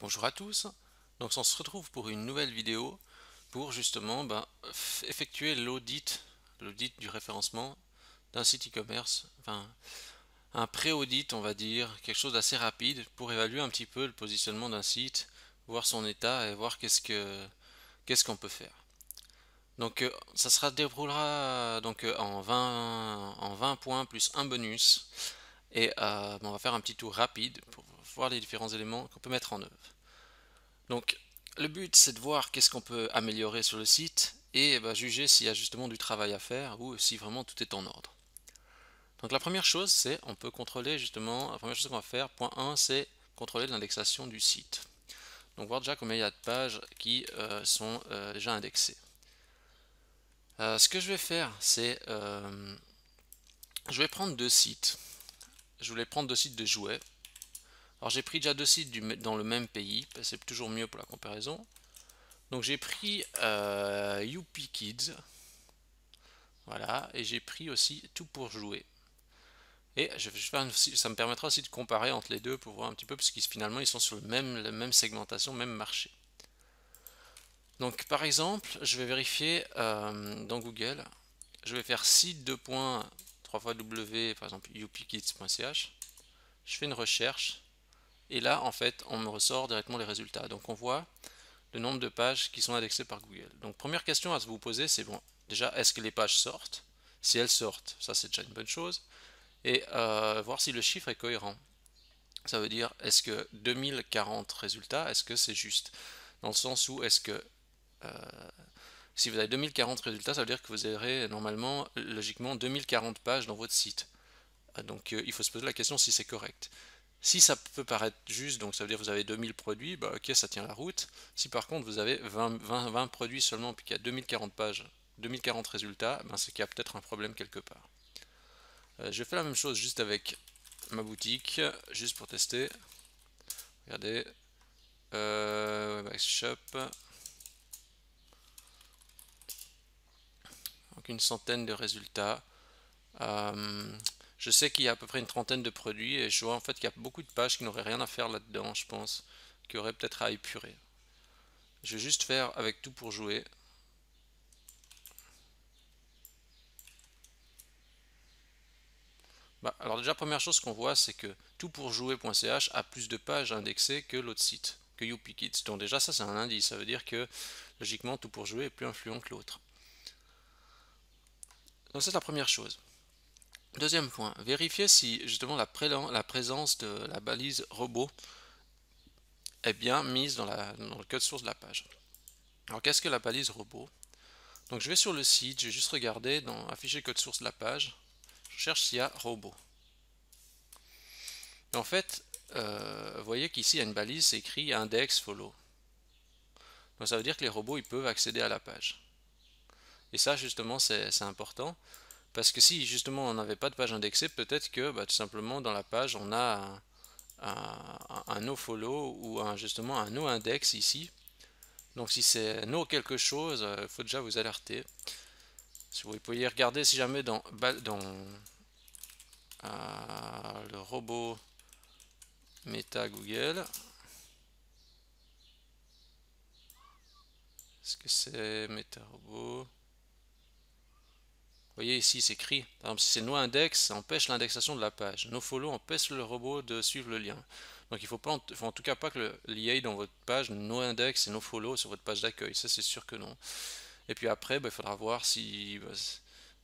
Bonjour à tous, donc on se retrouve pour une nouvelle vidéo pour justement ben, effectuer l'audit l'audit du référencement d'un site e-commerce, enfin un pré-audit on va dire, quelque chose d'assez rapide pour évaluer un petit peu le positionnement d'un site, voir son état et voir qu'est-ce que qu'est-ce qu'on peut faire. Donc euh, ça sera déroulera donc euh, en 20 en 20 points plus un bonus et euh, ben, on va faire un petit tour rapide pour voir les différents éléments qu'on peut mettre en œuvre. Donc, le but, c'est de voir qu'est-ce qu'on peut améliorer sur le site et eh ben, juger s'il y a justement du travail à faire ou si vraiment tout est en ordre. Donc la première chose, c'est on peut contrôler justement, la première chose qu'on va faire, point 1, c'est contrôler l'indexation du site. Donc voir déjà combien il y a de pages qui euh, sont euh, déjà indexées. Euh, ce que je vais faire, c'est je vais prendre deux sites. Je voulais prendre deux sites de jouets. Alors j'ai pris déjà deux sites dans le même pays, bah, c'est toujours mieux pour la comparaison. Donc j'ai pris euh, UPKids, Youpi Kids, voilà, et j'ai pris aussi Tout pour jouer. Et je, ça me permettra aussi de comparer entre les deux pour voir un petit peu, parce qu'ils finalement ils sont sur le même, la même segmentation, même marché. Donc par exemple, je vais vérifier euh, dans Google, je vais faire site 2.3 fois w, par exemple upkids.ch, je fais une recherche, et là, en fait, on me ressort directement les résultats. Donc on voit le nombre de pages qui sont indexées par Google. Donc première question à vous poser, c'est bon, déjà, est-ce que les pages sortent Si elles sortent, ça c'est déjà une bonne chose. Et euh, voir si le chiffre est cohérent. Ça veut dire, est-ce que 2040 résultats, est-ce que c'est juste Dans le sens où, est-ce que... Euh, si vous avez 2040 résultats, ça veut dire que vous aurez normalement, logiquement, 2040 pages dans votre site. Euh, donc il faut se poser la question si c'est correct. Si ça peut paraître juste, donc ça veut dire que vous avez 2000 produits, bah, ok, ça tient la route. Si par contre vous avez 20, 20, produits seulement, puis qu'il y a 2040 pages, 2040 résultats, ben c'est qu'il y a peut-être un problème quelque part. Euh, je fais la même chose juste avec ma boutique, juste pour tester. Regardez, euh, Shop. Donc une centaine de résultats. Euh, je sais qu'il y a à peu près une trentaine de produits et je vois en fait qu'il y a beaucoup de pages qui n'auraient rien à faire là-dedans, je pense, qui auraient peut-être à épurer. Je vais juste faire avec tout pour jouer. Bah, alors déjà, première chose qu'on voit, c'est que toutpourjouer.ch a plus de pages indexées que l'autre site, que YouPiKids. Donc déjà, ça c'est un indice, ça veut dire que logiquement, tout pour jouer est plus influent que l'autre. Donc c'est la première chose. Deuxième point, vérifier si justement la, présence de la balise robot est bien mise dans, le code source de la page. Alors qu'est-ce que la balise robot Donc je vais sur le site, je vais juste regarder dans afficher code source de la page, je cherche s'il y a robot. en fait, euh, vous voyez qu'ici il y a une balise, c'est écrit index follow. Donc ça veut dire que les robots ils peuvent accéder à la page. Et ça justement c'est important. Parce que si justement on n'avait pas de page indexée, peut-être que bah, tout simplement dans la page on a un, un, un nofollow ou un, justement un noindex ici. Donc si c'est no quelque chose, il euh, faut déjà vous alerter. vous pouvez regarder si jamais dans, euh, le robot Meta Google. Est-ce que c'est Meta Robot vous voyez ici, c'est écrit. Par exemple, si c'est noindex, ça empêche l'indexation de la page. nofollow empêche le robot de suivre le lien. Donc il ne faut, pas en tout cas pas que l'IA dans votre page noindex et nofollow sur votre page d'accueil. Ça, c'est sûr que non. Et puis après, bah, il faudra voir si. Bah,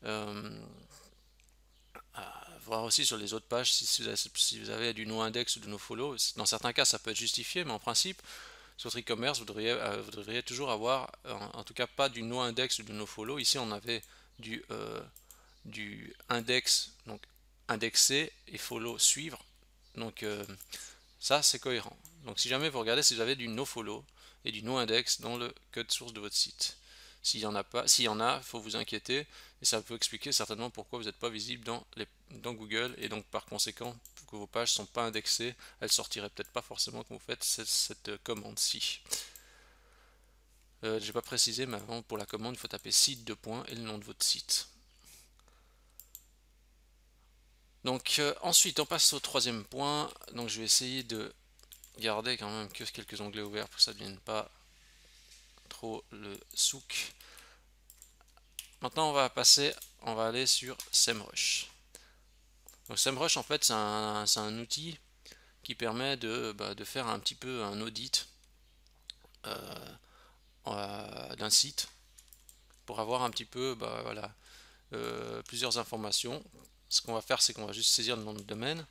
euh, voir aussi sur les autres pages si, vous, avez, du noindex index ou du nofollow Dans certains cas, ça peut être justifié, mais en principe, sur votre e-commerce, euh, vous, devriez, toujours avoir, en, tout cas, pas du noindex index ou du nofollow Ici, on avait du, euh, du index, donc indexer et follow suivre. Donc euh, ça c'est cohérent. Donc si jamais vous regardez si vous avez du no follow et du no index dans le code source de votre site. S'il y en a pas, s'il y en a, faut vous inquiéter et ça peut expliquer certainement pourquoi vous n'êtes pas visible dans, les, dans Google et donc par conséquent que vos pages sont pas indexées, elles sortiraient peut-être pas forcément quand vous faites cette, cette commande-ci. Je euh, J'ai pas précisé, mais avant pour la commande, il faut taper site de point et le nom de votre site. Donc euh, ensuite, on passe au troisième point. Donc je vais essayer de garder quand même que quelques onglets ouverts pour que ça ne devienne pas trop le souk. Maintenant, on va passer, on va aller sur SEMrush. Donc SEMrush, en fait, c'est un, outil qui permet bah, de, faire un petit peu un audit. Euh, euh, d'un site pour avoir un petit peu bah, voilà, euh, plusieurs informations. Ce qu'on va faire, c'est qu'on va juste saisir le nom de domaine.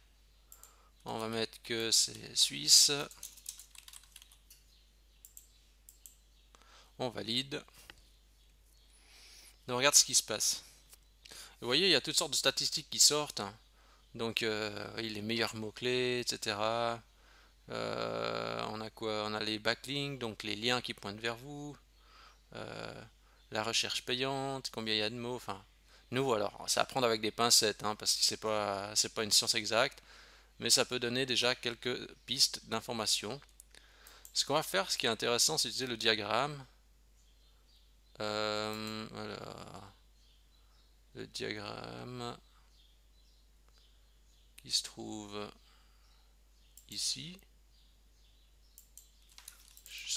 On va mettre que c'est Suisse. On valide. donc on regarde ce qui se passe. Vous voyez, il y a toutes sortes de statistiques qui sortent. Hein. Donc, euh, il les meilleurs mots-clés, etc. Euh, on a quoi On a les backlinks, donc les liens qui pointent vers vous. Euh, la recherche payante, combien il y a de mots. Enfin, nous, alors, ça à prendre avec des pincettes, hein, parce que c'est pas, pas une science exacte, mais ça peut donner déjà quelques pistes d'informations. Ce qu'on va faire, ce qui est intéressant, c'est utiliser le diagramme. voilà. Euh, le diagramme qui se trouve ici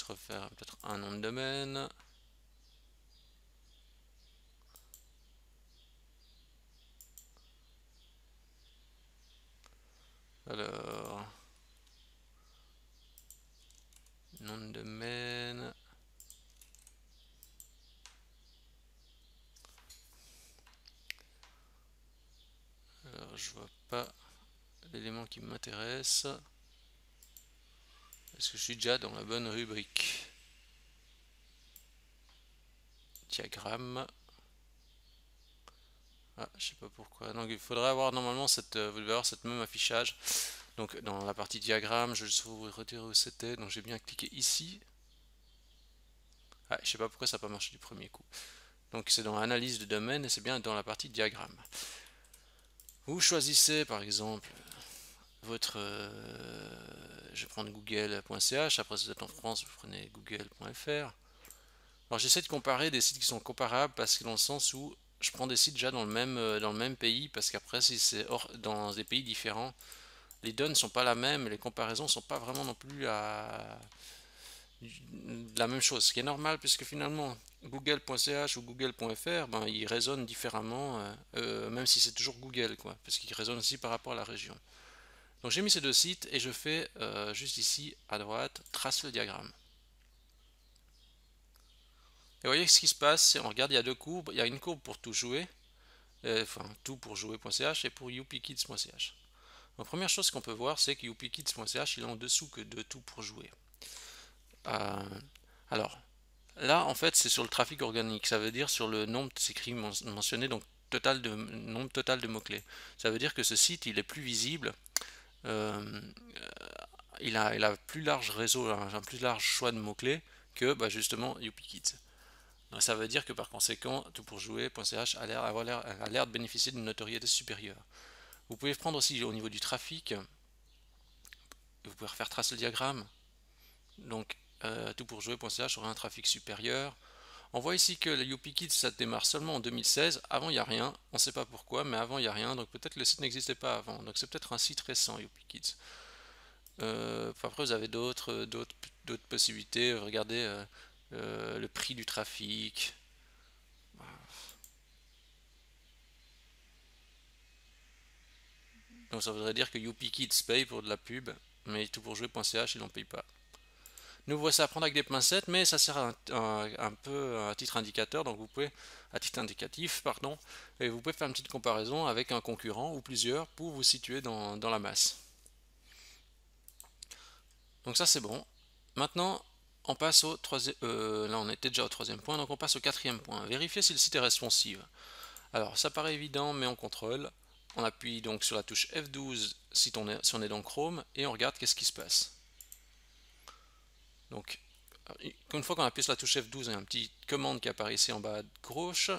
refaire peut-être un nom de domaine. Alors, nom de domaine. Alors, je vois pas l'élément qui m'intéresse. Est-ce que je suis déjà dans la bonne rubrique Diagramme. Ah, je sais pas pourquoi. Donc il faudrait avoir normalement cette, euh, vous devez avoir cette même affichage. Donc dans la partie diagramme, je vais juste vous retirer où c'était. Donc j'ai bien cliqué ici. Ah, je sais pas pourquoi ça n'a pas marché du premier coup. Donc c'est dans l'analyse de domaine et c'est bien dans la partie diagramme. Vous choisissez par exemple votre. Euh, je vais prendre google.ch, après si vous êtes en France, vous prenez google.fr. Alors j'essaie de comparer des sites qui sont comparables parce que dans le sens où je prends des sites déjà dans le même, euh, dans le même pays parce qu'après, si c'est dans des pays différents, les données ne sont pas la même, les comparaisons ne sont pas vraiment non plus à la même chose, ce qui est normal puisque finalement google.ch ou google.fr, ben, ils raisonnent différemment, euh, même si c'est toujours Google, quoi, parce qu'ils résonnent aussi par rapport à la région. Donc j'ai mis ces deux sites et je fais euh, juste ici à droite, trace le diagramme. Et vous voyez ce qui se passe, on regarde, il y a deux courbes, il y a une courbe pour tout jouer, euh, enfin tout pour jouer.ch et pour youpikids.ch. La première chose qu'on peut voir, c'est que youpikids.ch il est en dessous que de tout pour jouer. Euh, alors, là en fait c'est sur le trafic organique, ça veut dire sur le nombre de donc total de, nombre total de mots-clés. Ça veut dire que ce site il est plus visible euh, il a, a un plus large réseau, un, plus large choix de mots-clés que bah, justement YupiKids. Donc, ça veut dire que par conséquent, tout pour jouer.ch a l'air de bénéficier d'une notoriété supérieure. Vous pouvez prendre aussi au niveau du trafic, vous pouvez refaire trace le diagramme. Donc euh, tout pour jouer.ch aura un trafic supérieur, on voit ici que le Kids ça démarre seulement en 2016. Avant, il n'y a rien. On ne sait pas pourquoi, mais avant, il n'y a rien. Donc peut-être le site n'existait pas avant. Donc c'est peut-être un site récent, YupiKids. Euh, après, vous avez d'autres euh, possibilités. Regardez euh, euh, le prix du trafic. Donc ça voudrait dire que Kids paye pour de la pub, mais tout pour jouer.ch, ils n'en paye pas. Nous voici à prendre avec des pincettes, mais ça sert un, peu à titre indicateur, donc vous pouvez, à titre indicatif, pardon, et vous pouvez faire une petite comparaison avec un concurrent ou plusieurs pour vous situer dans, la masse. Donc ça c'est bon. Maintenant, on passe au troisième. Euh, là, on était déjà au troisième point, donc on passe au quatrième point. Vérifier si le site est responsive. Alors, ça paraît évident, mais on contrôle. On appuie donc sur la touche F12 si on est, on est dans Chrome et on regarde qu'est-ce qui se passe. Donc, une fois qu'on appuie sur la touche F12, il y a une petite commande qui apparaît ici en bas à gauche.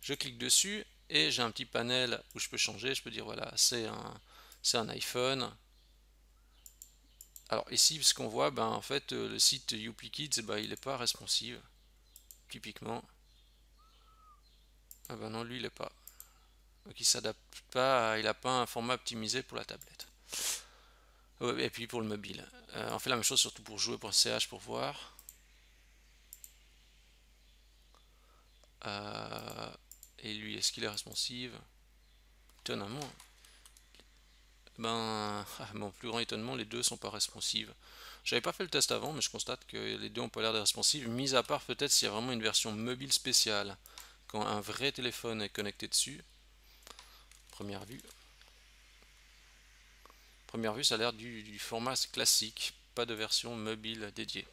Je clique dessus et j'ai un petit panel où je peux changer. Je peux dire, voilà, c'est un, un iPhone. Alors ici, ce qu'on voit, ben, en fait, euh, le site YouPlayKids, ben, il n'est pas responsive, typiquement. Ah ben non, lui, il n'est pas. Donc s'adapte pas, il n'a pas un format optimisé pour la tablette. Et puis pour le mobile. Euh, on fait la même chose surtout pour jouer.ch pour voir. Euh, et lui, est-ce qu'il est responsive Étonnamment. Ben, mon ah, plus grand étonnement, les deux sont pas responsives. J'avais pas fait le test avant, mais je constate que les deux ont pas l'air d'être responsives, mis à part peut-être s'il y a vraiment une version mobile spéciale. Quand un vrai téléphone est connecté dessus, première vue, première vue, ça a l'air du, format classique, pas de version mobile dédiée.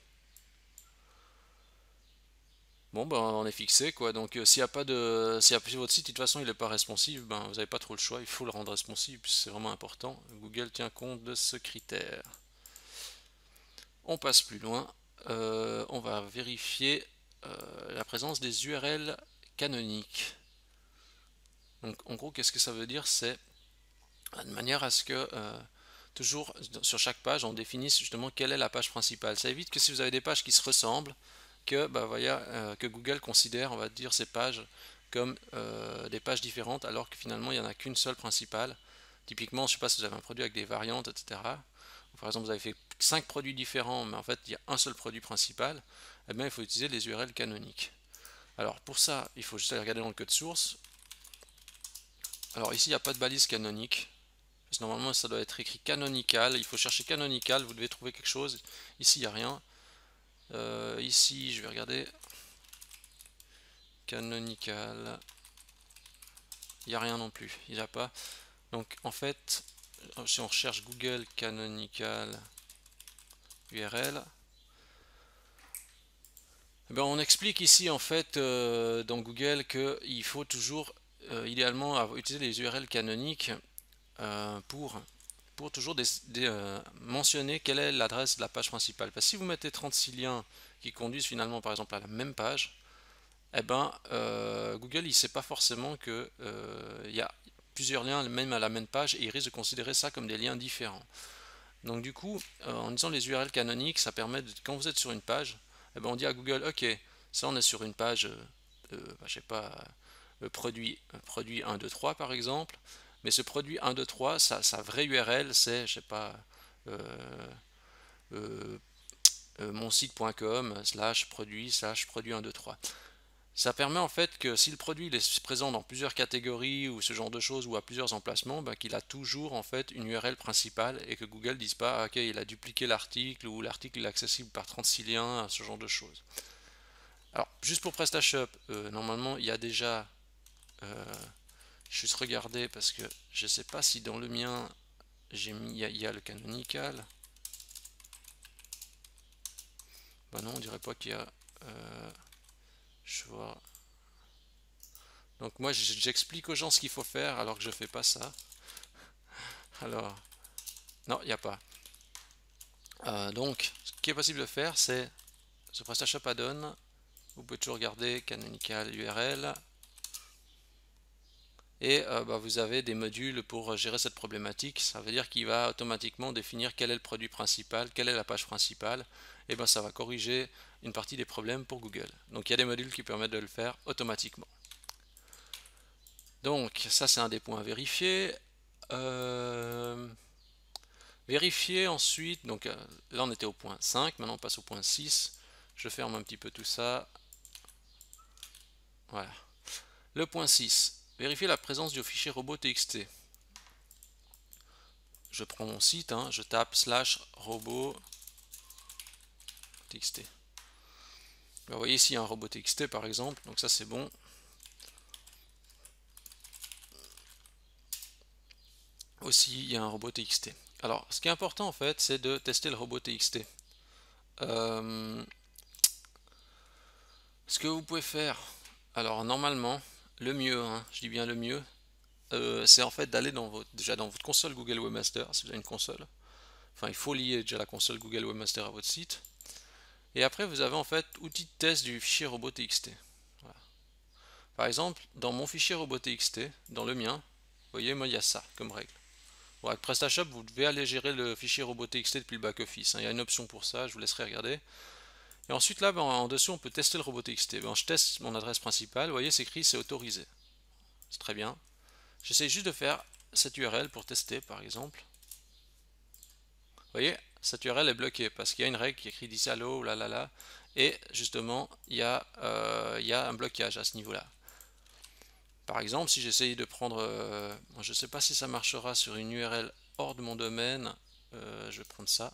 Bon, ben, on est fixé, quoi. Donc, euh, s'il n'y a pas de... Si, votre site, de toute façon, il n'est pas responsive, ben, vous n'avez pas trop le choix. Il faut le rendre responsive, c'est vraiment important. Google tient compte de ce critère. On passe plus loin. Euh, on va vérifier euh, la présence des URL canoniques. Donc, en gros, qu'est-ce que ça veut dire C'est de manière à ce que toujours sur chaque page, on définit justement quelle est la page principale. Ça évite que si vous avez des pages qui se ressemblent, que, bah, euh, que Google considère, on va dire, ces pages comme euh, des pages différentes, alors que finalement, il n'y en a qu'une seule principale. Typiquement, je ne sais pas si vous avez un produit avec des variantes, etc. Par exemple, vous avez fait 5 produits différents, mais en fait, il y a un seul produit principal. Eh bien, il faut utiliser les URL canoniques. Alors, pour ça, il faut juste aller regarder dans le code source. Alors, ici, il n'y a pas de balise canonique normalement, ça doit être écrit canonical. Il faut chercher canonical, vous devez trouver quelque chose. Ici, il n'y a rien. Euh, ici, je vais regarder. Canonical. Il n'y a rien non plus. Il n'y a pas. Donc, en fait, si on recherche Google Canonical URL, eh ben on explique ici en fait euh, dans Google qu'il faut toujours euh, idéalement utiliser les URL canoniques euh, pour, pour toujours euh, mentionner quelle est l'adresse de la page principale. Parce si vous mettez 36 liens qui conduisent finalement par exemple à la même page, eh ben, euh, Google il sait pas forcément qu'il y a plusieurs liens même à la même page et il risque de considérer ça comme des liens différents. Donc du coup, en disant les URL canoniques, ça permet de, quand vous êtes sur une page, eh ben, on dit à Google, ok, ça on est sur une page, je je sais pas, produit 1, 2, 3 par exemple, mais ce produit 1, 2, 3, sa, vraie URL, c'est, je sais pas, euh, euh, euh, mon site.com slash produit slash produit 1, 2, 3. Ça permet en fait que si le produit est présent dans plusieurs catégories ou ce genre de choses ou à plusieurs emplacements, ben, qu'il a toujours en fait une URL principale et que Google ne dise pas ah, ok il a dupliqué l'article ou l'article est accessible par 36 liens, ce genre de choses. Alors juste pour PrestaShop, normalement il y a déjà je suis regarder parce que je ne sais pas si dans le mien, j'ai mis, il y, a le canonical. Bah non, on dirait pas qu'il y a... Euh, je vois... Donc moi, j'explique aux gens ce qu'il faut faire alors que je fais pas ça. Alors, non, il n'y a pas. Euh, donc, ce qui est possible de faire, c'est ce PrestaShop add-on. Vous pouvez toujours regarder canonical URL, et euh, bah, vous avez des modules pour euh, gérer cette problématique. Ça veut dire qu'il va automatiquement définir quel est le produit principal, quelle est la page principale, et ben ça va corriger une partie des problèmes pour Google. Donc il y a des modules qui permettent de le faire automatiquement. Donc ça c'est un des points à vérifier. Euh, vérifier ensuite, donc là on était au point 5, maintenant on passe au point 6. Je ferme un petit peu tout ça. Voilà. Le point 6, Vérifier la présence du fichier robot.txt. Je prends mon site, hein, je tape slash robot.txt. Vous voyez ici un robot.txt par exemple, donc ça c'est bon. Aussi, il y a un robot.txt. Alors, ce qui est important en fait, c'est de tester le robot.txt. Euh, ce que vous pouvez faire, alors normalement, le mieux, hein, je dis bien le mieux, euh, c'est en fait d'aller dans votre, déjà dans votre console Google Webmaster, si vous avez une console. Enfin, il faut lier déjà la console Google Webmaster à votre site. Et après, vous avez en fait outil de test du fichier robot.txt. Par exemple, dans mon fichier robot.txt, dans le mien, vous voyez, moi, il y a ça comme règle. avec PrestaShop, vous devez aller gérer le fichier robot.txt depuis le back-office. Hein. Il y a une option pour ça, je vous laisserai regarder. Et ensuite, là, ben, en dessous, on peut tester le robot XT. Ben, je teste mon adresse principale. Vous voyez, c'est écrit, c'est autorisé. C'est très bien. J'essaie juste de faire cette URL pour tester, par exemple. Vous voyez, cette URL est bloquée parce qu'il y a une règle qui écrit dit à là, là, là. Et justement, euh, il y, a, un blocage à ce niveau-là. Par exemple, si j'essaye de prendre... Euh, je ne sais pas si ça marchera sur une URL hors de mon domaine. Euh, je vais prendre ça.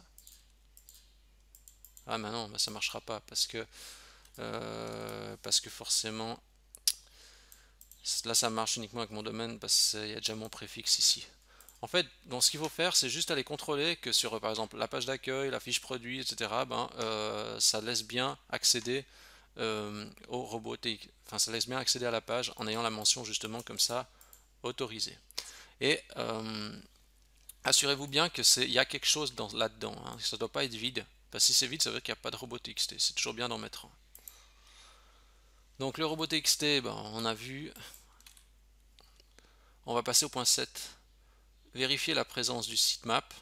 Ah mais non, bah ça marchera pas parce que euh, parce que forcément là ça marche uniquement avec mon domaine parce qu'il y a déjà mon préfixe ici. En fait, donc ce qu'il faut faire, c'est juste aller contrôler que sur par exemple la page d'accueil, la fiche produit, etc. Ben, euh, ça laisse bien accéder euh, au Enfin, ça laisse bien accéder à la page en ayant la mention justement comme ça autorisée. Et euh, assurez-vous bien que c'est il y a quelque chose là-dedans. Hein. Ça ne doit pas être vide si c'est vide, ça veut dire qu'il n'y a pas de robot C'est toujours bien d'en mettre un. Donc le robot xt ben, on a vu. On va passer au point 7. Vérifier la présence du sitemap.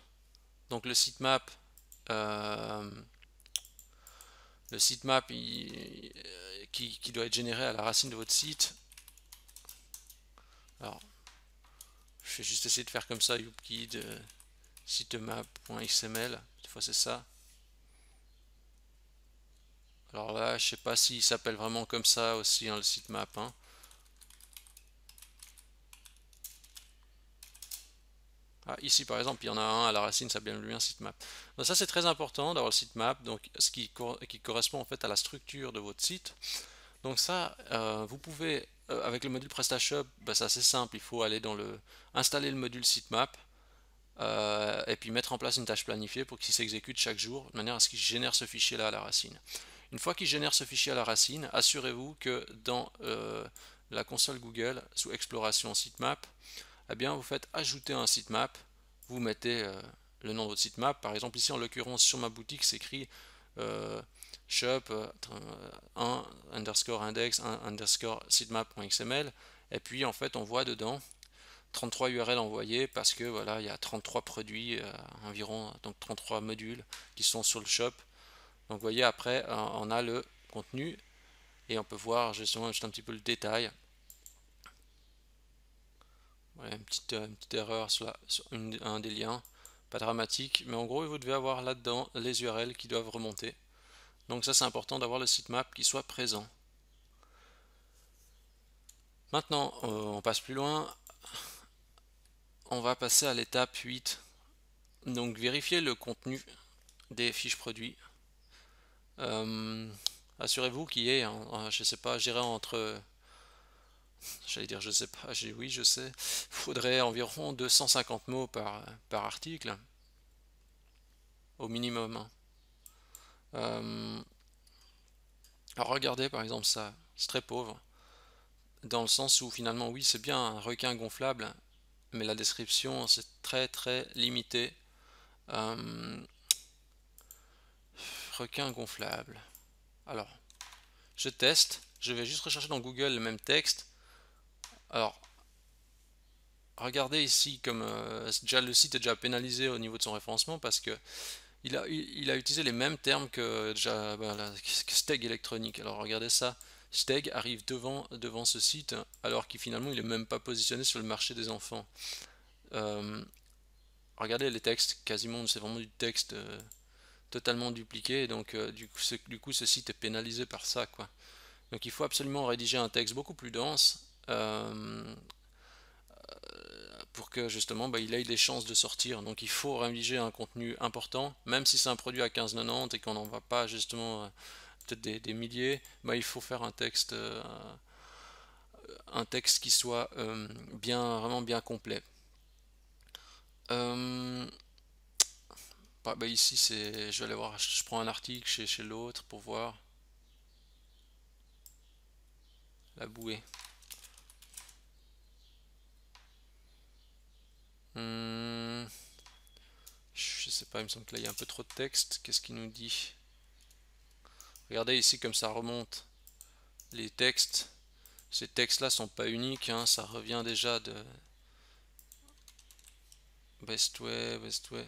Donc le sitemap, euh, le sitemap euh, qui, doit être généré à la racine de votre site. Alors, je vais juste essayer de faire comme ça, youpkid, euh, sitemap.xml, des fois c'est ça. Alors là, je ne sais pas s'il s'appelle vraiment comme ça aussi, hein, le sitemap. Hein. Ah, ici par exemple, il y en a un à la racine, ça bien lui un sitemap. Donc ça c'est très important d'avoir le sitemap, donc ce qui, correspond en fait à la structure de votre site. Donc ça, euh, vous pouvez, euh, avec le module PrestaShop, bah, c'est assez simple, il faut aller dans le, installer le module sitemap, euh, et puis mettre en place une tâche planifiée pour qu'il s'exécute chaque jour, de manière à ce qu'il génère ce fichier là à la racine. Une fois qu'il génère ce fichier à la racine, assurez-vous que dans euh, la console Google, sous exploration sitemap, eh bien, vous faites ajouter un sitemap, vous mettez euh, le nom de votre sitemap. Par exemple, ici, en l'occurrence, sur ma boutique, c'est écrit euh, shop 1 underscore index sitemap.xml. Et puis, en fait, on voit dedans 33 URL envoyées, parce que voilà, il y a 33 produits, environ donc 33 modules qui sont sur le shop donc vous voyez après euh, on a le contenu et on peut voir justement juste un petit peu le détail. Euh, une, petite, erreur sur, un des liens, pas dramatique, mais en gros vous devez avoir là-dedans les URL qui doivent remonter. Donc ça c'est important d'avoir le sitemap qui soit présent. Maintenant euh, on passe plus loin, on va passer à l'étape 8. Donc vérifier le contenu des fiches produits. Euh, assurez-vous qu'il y ait, je sais pas, j'irai entre. J'allais dire, je sais pas, j'ai oui, je sais. Il faudrait environ 250 mots par, par article, au minimum. Hein. Euh, alors regardez par exemple ça, c'est très pauvre, dans le sens où finalement, oui, c'est bien un requin gonflable, mais la description, c'est très très limité. Euh, requin gonflable. Alors, je teste. Je vais juste rechercher dans Google le même texte. Alors, regardez ici, comme euh, déjà, le site est déjà pénalisé au niveau de son référencement parce que il a, utilisé les mêmes termes que, déjà, ben, Steg électronique. Alors, regardez ça. Steg arrive devant, devant ce site alors qu'il finalement il n'est même pas positionné sur le marché des enfants. Euh, regardez les textes, quasiment c'est vraiment du texte. Euh, totalement dupliqué. Donc, euh, du, coup, ce, du, coup, ce site est pénalisé par ça. Quoi. Donc, il faut absolument rédiger un texte beaucoup plus dense euh, euh, pour que justement bah, il ait des chances de sortir. Donc, il faut rédiger un contenu important, même si c'est un produit à 15,90 et qu'on n'en va pas justement peut-être des, milliers. Bah, il faut faire un texte. un texte qui soit bien vraiment bien complet. Bah, ici, c'est, je vais aller voir, je prends un article chez, chez l'autre pour voir. La bouée. Hmm. je je sais pas, il me semble que là il y a un peu trop de texte. Qu'est-ce qu'il nous dit Regardez ici comme ça remonte les textes. Ces textes-là sont pas uniques, hein. ça revient déjà de best best Bestway.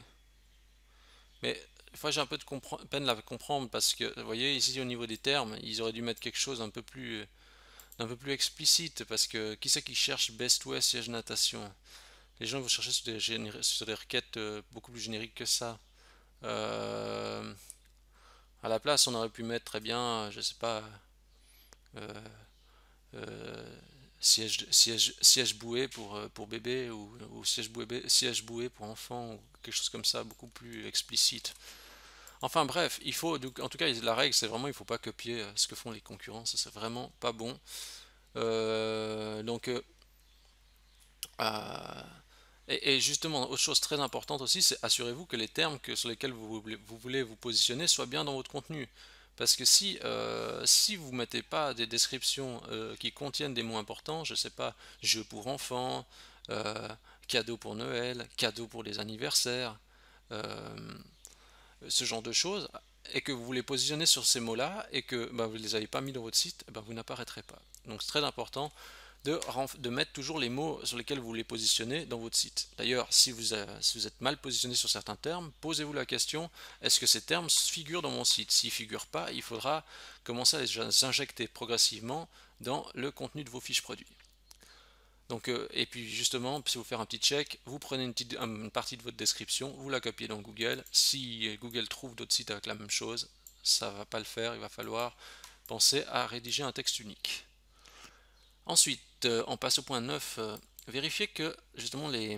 Mais fois j'ai un peu de peine à comprendre parce que vous voyez ici au niveau des termes ils auraient dû mettre quelque chose d'un peu plus un peu plus explicite parce que qui c'est qui cherche best way siège natation les gens vont chercher sur des, sur des requêtes euh, beaucoup plus génériques que ça euh, à la place on aurait pu mettre très bien euh, je sais pas siège, siège, siège boué pour, pour bébé ou, siège, boué, siège pour enfant chose comme ça, beaucoup plus explicite. Enfin bref, il faut, en tout cas, la règle, c'est vraiment, il faut pas copier euh, ce que font les concurrents, c'est vraiment pas bon. Euh, donc, euh, et, justement, autre chose très importante aussi, c'est assurez-vous que les termes que, sur lesquels vous, vous, voulez vous positionner soient bien dans votre contenu. Parce que si, si vous mettez pas des descriptions qui contiennent des mots importants, je sais pas, jeu pour enfants, cadeaux pour Noël, cadeaux pour les anniversaires, euh, ce genre de choses, et que vous voulez positionner sur ces mots-là et que bah, vous ne les avez pas mis dans votre site, eh ben, vous n'apparaîtrez pas. Donc c'est très important de, mettre toujours les mots sur lesquels vous les positionnez dans votre site. D'ailleurs, si, si, vous êtes mal positionné sur certains termes, posez-vous la question, est-ce que ces termes figurent dans mon site S'ils ne figurent pas, il faudra commencer à les injecter progressivement dans le contenu de vos fiches produits. Donc, euh, et puis justement, si vous faites un petit check, vous prenez une, partie de votre description, vous la copiez dans Google. Si Google trouve d'autres sites avec la même chose, ça ne va pas le faire, il va falloir penser à rédiger un texte unique. Ensuite, euh, on passe au point 9, vérifiez euh, vérifier que justement les,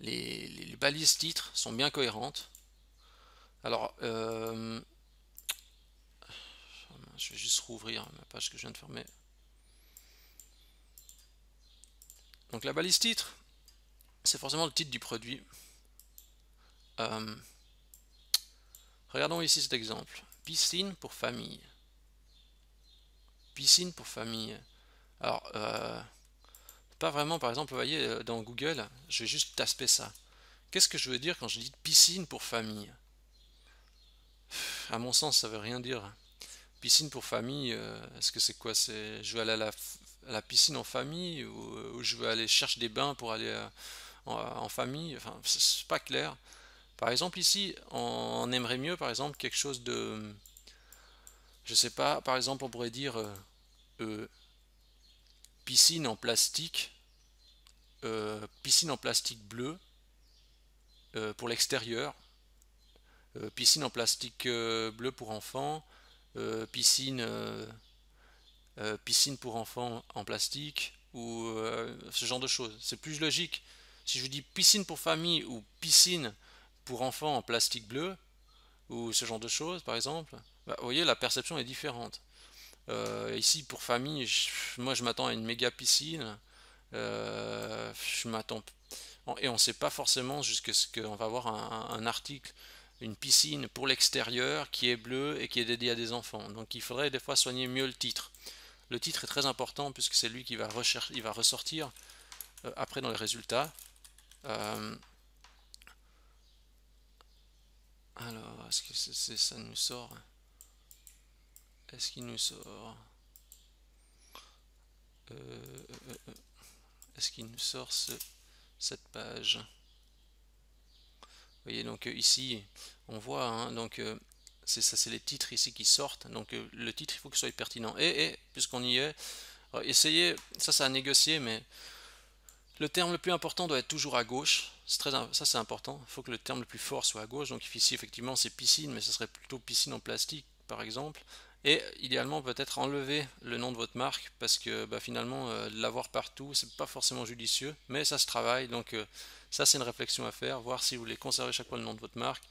les, les, balises titres sont bien cohérentes. Alors, je vais juste rouvrir ma page que je viens de fermer. Donc la balise titre, c'est forcément le titre du produit. Euh, regardons ici cet exemple. Piscine pour famille. Piscine pour famille. Alors, euh, pas vraiment, par exemple, vous voyez, euh, dans Google, je vais juste tasper ça. Qu'est-ce que je veux dire quand je dis piscine pour famille À mon sens, ça veut rien dire. Piscine pour famille, est-ce que c'est quoi C'est je à la la piscine en famille, ou, euh, je veux aller chercher des bains pour aller euh, en, famille, enfin, c'est pas clair. Par exemple, ici, on, aimerait mieux, par exemple, quelque chose de... Je sais pas, par exemple, on pourrait dire euh, piscine en plastique, piscine en plastique bleu pour l'extérieur, piscine en plastique bleu pour enfants, piscine euh, piscine pour enfants en plastique ou euh, ce genre de choses. C'est plus logique. Si je vous dis piscine pour famille ou piscine pour enfants en plastique bleu ou ce genre de choses, par exemple, bah, vous voyez, la perception est différente. Euh, ici, pour famille, moi je m'attends à une méga piscine. je Et on ne sait pas forcément jusqu'à ce qu'on va avoir un, un article une piscine pour l'extérieur qui est bleue et qui est dédiée à des enfants. Donc il faudrait des fois soigner mieux le titre. Le titre est très important puisque c'est lui qui va, rechercher, il va ressortir euh, après dans les résultats. Euh, alors, est-ce que c'est ça nous sort hein Est-ce qu'il nous sort euh, Est-ce qu'il nous sort cette page Vous voyez, donc ici, on voit, hein, donc c'est ça, c'est les titres ici qui sortent. Donc euh, le titre, il faut qu'il soit pertinent. Et, puisqu'on y est, euh, essayez, ça c'est à négocier, mais le terme le plus important doit être toujours à gauche. Très, ça c'est important. Il faut que le terme le plus fort soit à gauche. Donc ici effectivement c'est piscine, mais ce serait plutôt piscine en plastique par exemple. Et idéalement peut-être enlever le nom de votre marque parce que bah, finalement euh, l'avoir partout c'est pas forcément judicieux, mais ça se travaille. Donc ça c'est une réflexion à faire, voir si vous voulez conserver chaque fois le nom de votre marque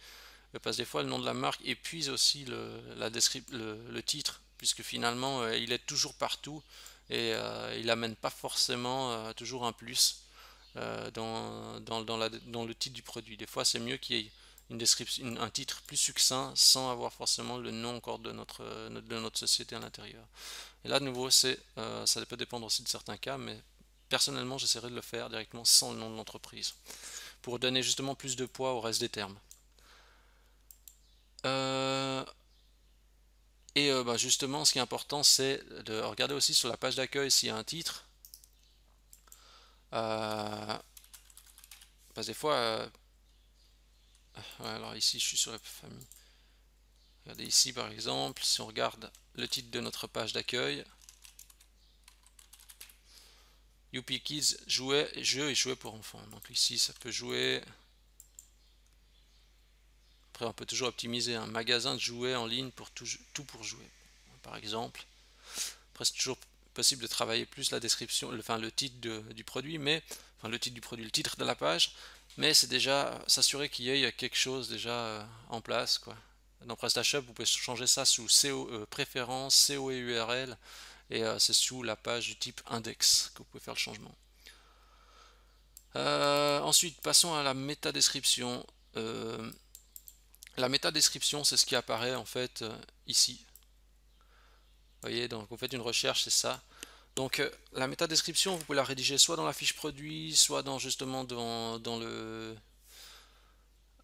parce que des fois le nom de la marque épuise aussi le, titre, puisque finalement euh, il est toujours partout et euh, il n'amène pas forcément euh, toujours un plus dans, le titre du produit. Des fois c'est mieux qu'il y ait une description, un titre plus succinct sans avoir forcément le nom encore de notre, notre société à l'intérieur. Et là de nouveau c'est ça peut dépendre aussi de certains cas, mais personnellement j'essaierai de le faire directement sans le nom de l'entreprise pour donner justement plus de poids au reste des termes. Euh, et euh, bah, justement, ce qui est important, c'est de regarder aussi sur la page d'accueil s'il y a un titre. Euh, parce que des fois, alors ici, je suis sur la famille. Regardez ici, par exemple, si on regarde le titre de notre page d'accueil. Youpikids jouait, jeu et jouait pour enfants. Donc ici, ça peut jouer on peut toujours optimiser un magasin de jouets en ligne pour tout, pour jouer, par exemple. Après, c'est toujours possible de travailler plus la description, enfin le titre du produit, mais enfin le titre du produit, le titre de la page, mais c'est déjà s'assurer qu'il y ait quelque chose déjà euh, en place quoi. Dans PrestaShop, vous pouvez changer ça sous CO, euh, préférence, CO e et URL, euh, et c'est sous la page du type index que vous pouvez faire le changement. ensuite, passons à la métadescription. description la métadescription, c'est ce qui apparaît en fait euh, ici. Vous voyez, donc vous faites une recherche, c'est ça. Donc euh, la métadescription, vous pouvez la rédiger soit dans la fiche produit, soit dans justement dans, le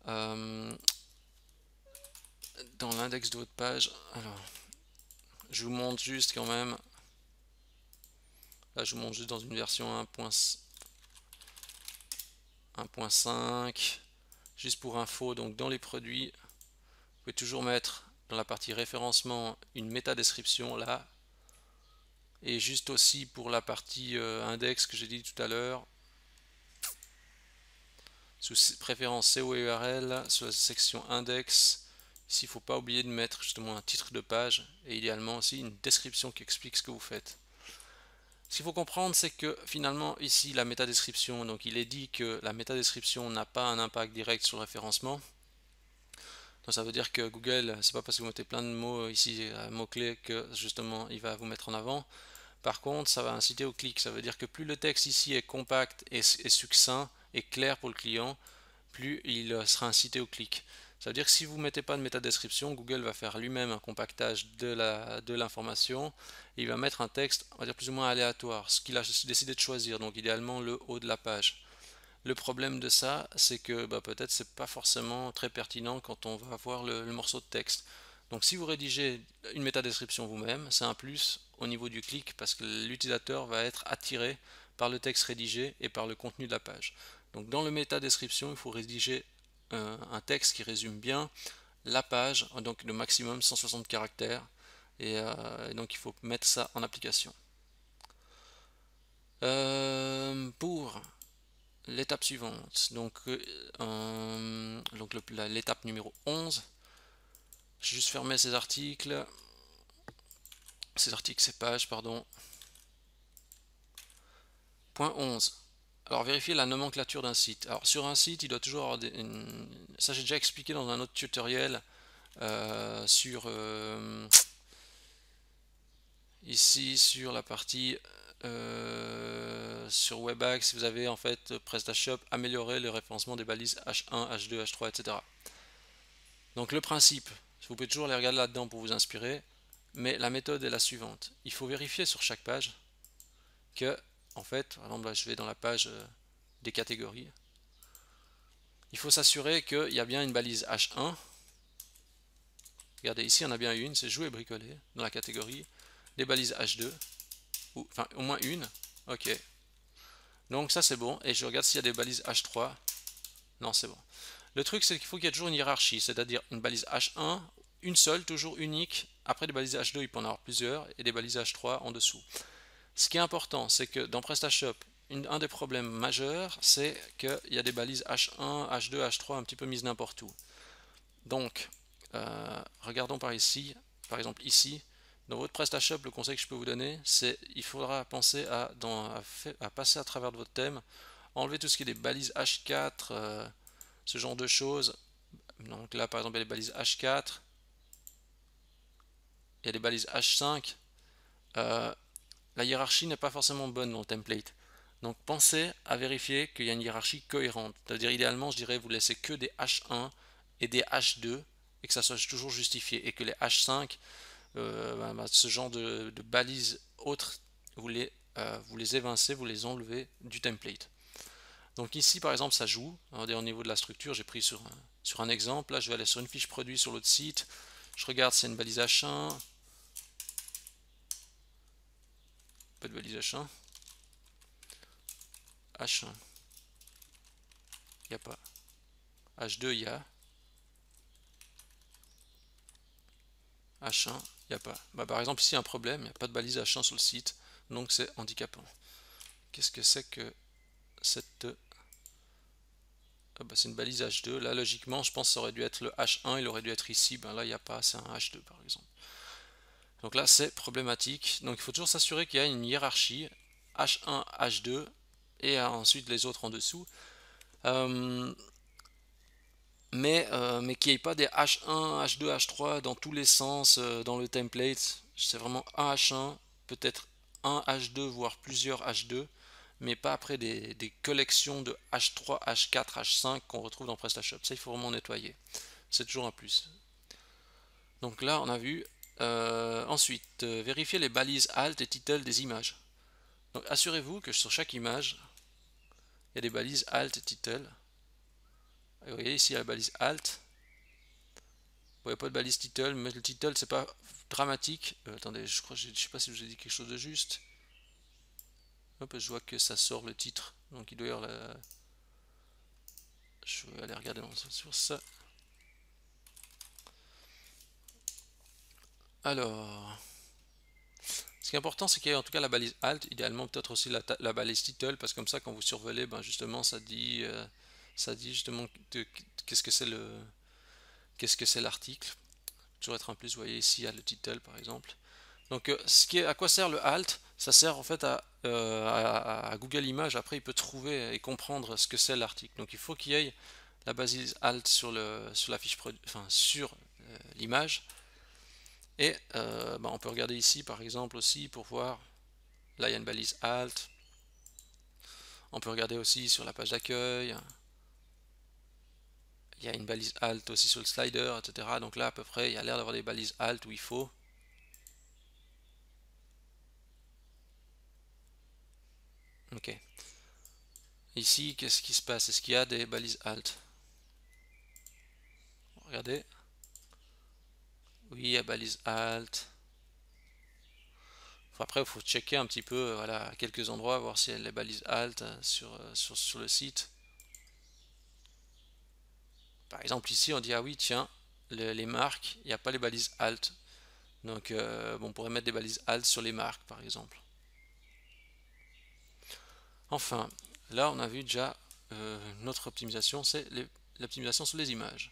euh, dans l'index de votre page. je vous montre juste quand même. Là, je vous montre juste dans une version 1.5, juste pour info. Donc dans les produits. Vous pouvez toujours mettre dans la partie référencement une description là. Et juste aussi pour la partie euh, index que j'ai dit tout à l'heure, sous préférence SEO sous la section index, ici il ne faut pas oublier de mettre justement un titre de page et idéalement aussi une description qui explique ce que vous faites. Ce qu'il faut comprendre, c'est que finalement ici la description donc il est dit que la description n'a pas un impact direct sur le référencement, donc ça veut dire que Google, c'est pas parce que vous mettez plein de mots ici, euh, mots-clés, que justement il va vous mettre en avant. Par contre, ça va inciter au clic. Ça veut dire que plus le texte ici est compact et, succinct et clair pour le client, plus il euh, sera incité au clic. Ça veut dire que si vous ne mettez pas de métadescription, Google va faire lui-même un compactage de l'information. il va mettre un texte, on va dire plus ou moins aléatoire, ce qu'il a décidé de choisir, donc idéalement le haut de la page. Le problème de ça, c'est que bah, peut-être c'est pas forcément très pertinent quand on va voir le, morceau de texte. Donc si vous rédigez une métadescription vous-même, c'est un plus au niveau du clic parce que l'utilisateur va être attiré par le texte rédigé et par le contenu de la page. Donc dans le métadescription, il faut rédiger un texte qui résume bien la page, donc le maximum 160 caractères, euh, et, donc il faut mettre ça en application. Euh, pour l'étape suivante. Donc, euh, euh, donc l'étape numéro 11. J'ai juste fermé ces articles. Ces articles, ces pages, pardon. Point 11. Alors, vérifier la nomenclature d'un site. Alors, sur un site, il doit toujours avoir Ça, j'ai déjà expliqué dans un autre tutoriel euh, sur... ici, sur la partie euh, sur WebAx, vous avez en fait PrestaShop améliorer le référencement des balises H1, H2, H3, etc. Donc le principe, vous pouvez toujours les regarder là-dedans pour vous inspirer, mais la méthode est la suivante. Il faut vérifier sur chaque page que, en fait, par exemple là je vais dans la page euh, des catégories, il faut s'assurer qu'il y a bien une balise H1. Regardez ici, on a bien une, c'est jouer et bricoler dans la catégorie des balises H2 enfin au moins une. Ok. Donc ça c'est bon. Et je regarde s'il y a des balises H3. Non, c'est bon. Le truc c'est qu'il faut qu'il y ait toujours une hiérarchie, c'est-à-dire une balise H1, une seule, toujours unique. Après des balises H2, il peut en avoir plusieurs, et des balises H3 en dessous. Ce qui est important, c'est que dans PrestaShop, un des problèmes majeurs, c'est qu'il y a des balises H1, H2, H3 un petit peu mises n'importe où. Donc, euh, regardons par ici, par exemple ici, dans votre PrestaShop, le conseil que je peux vous donner, c'est il faudra penser à, passer à travers de votre thème, enlever tout ce qui est des balises H4, euh, ce genre de choses. Donc là, par exemple, il y a les balises H4, il y a les balises H5. Euh, la hiérarchie n'est pas forcément bonne dans le template. Donc pensez à vérifier qu'il y a une hiérarchie cohérente. C'est-à-dire idéalement, je dirais, vous laissez que des H1 et des H2 et que ça soit toujours justifié et que les H5 euh, bah, ce genre de, balises autres, vous les, euh, vous les évincez, vous les enlevez du template. Donc ici, par exemple, ça joue. est au niveau de la structure, j'ai pris sur un, sur un exemple. Là, je vais aller sur une fiche produit sur l'autre site. Je regarde c'est une balise H1. Pas de balise H1. H1. Il n'y a pas. H2, il y a. H1, y pas... Bah, par exemple, ici, un problème, il n'y a pas de balise H1 sur le site, donc c'est handicapant. Qu'est-ce que c'est que cette... Ah, bah, c'est une balise H2. Là, logiquement, je pense que ça aurait dû être le H1, il aurait dû être ici. Ben, là, il n'y a pas, c'est un H2, par exemple. Donc là, c'est problématique. Donc, il faut toujours s'assurer qu'il y a une hiérarchie H1, H2, et ensuite les autres en dessous. Euh, euh, mais, qu'il n'y ait pas des H1, H2, H3 dans tous les sens euh, dans le template. C'est vraiment un H1, peut-être un H2, voire plusieurs H2, mais pas après des, collections de H3, H4, H5 qu'on retrouve dans PrestaShop. Ça, il faut vraiment nettoyer. C'est toujours un plus. Donc là, on a vu. Euh, ensuite, vérifier les balises Alt et Title des images. Donc assurez-vous que sur chaque image, il y a des balises Alt et Title vous voyez ici la balise Alt. Vous voyez pas de balise title, mais le title c'est pas dramatique. Euh, attendez, je crois, je, je sais pas si je vous ai dit quelque chose de juste. Hop, je vois que ça sort le titre, donc il doit y avoir la... Je vais aller regarder sur ça. Alors, ce qui est important, c'est qu'il y ait en tout cas la balise Alt, idéalement peut-être aussi la, balise Title, parce que comme ça, quand vous survolez, ben justement, ça dit... Euh, ça dit justement qu'est-ce que c'est le qu'est-ce que c'est l'article. Toujours être un plus, vous voyez ici, il y a le title par exemple. Donc euh, ce qui est, à quoi sert le alt Ça sert en fait euh, à, à, Google Images, après il peut trouver et comprendre ce que c'est l'article. Donc il faut qu'il y ait la balise alt sur, le, sur la fiche enfin, sur euh, l'image. Et bah, on peut regarder ici par exemple aussi pour voir, là il y a une balise alt. On peut regarder aussi sur la page d'accueil, il y a une balise Alt aussi sur le slider, etc. Donc là, à peu près, il y a l'air d'avoir des balises Alt où il faut. Ok. Ici, qu'est-ce qui se passe Est-ce qu'il y a des balises Alt Regardez. Oui, il y a balise Alt. après, il faut checker un petit peu voilà, à quelques endroits, voir si y a les balises Alt euh, euh, sur, sur le site. Par exemple, ici, on dit, ah oui, tiens, les, marques, il n'y a pas les balises Alt. Donc, euh, on pourrait mettre des balises Alt sur les marques, par exemple. Enfin, là, on a vu déjà euh, notre optimisation, c'est l'optimisation sur les images.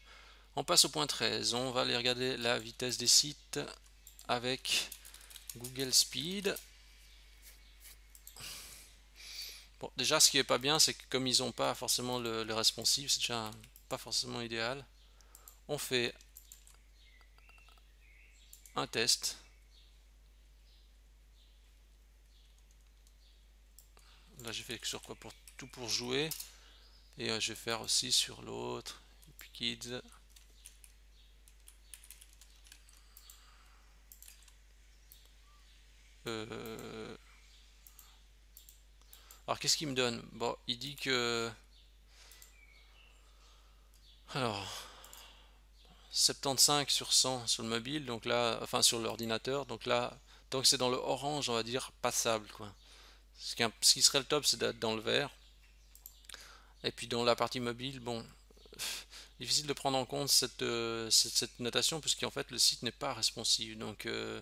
On passe au point 13. On va aller regarder la vitesse des sites avec Google Speed. Bon, déjà, ce qui n'est pas bien, c'est que comme ils n'ont pas forcément le, le responsive, c'est déjà forcément idéal. On fait un test. Là, j'ai fait sur quoi pour tout pour jouer. Et euh, je vais faire aussi sur l'autre. puis Kids. Euh. Alors, qu'est-ce qui me donne Bon, il dit que alors, 75 sur 100 sur le mobile, donc là, enfin sur l'ordinateur, donc là, tant que c'est dans le orange, on va dire passable, quoi. Ce qui, serait le top, c'est d'être dans le vert. Et puis dans la partie mobile, bon, difficile de prendre en compte cette, euh, cette, cette notation, puisqu'en fait, le site n'est pas responsive, donc... Euh,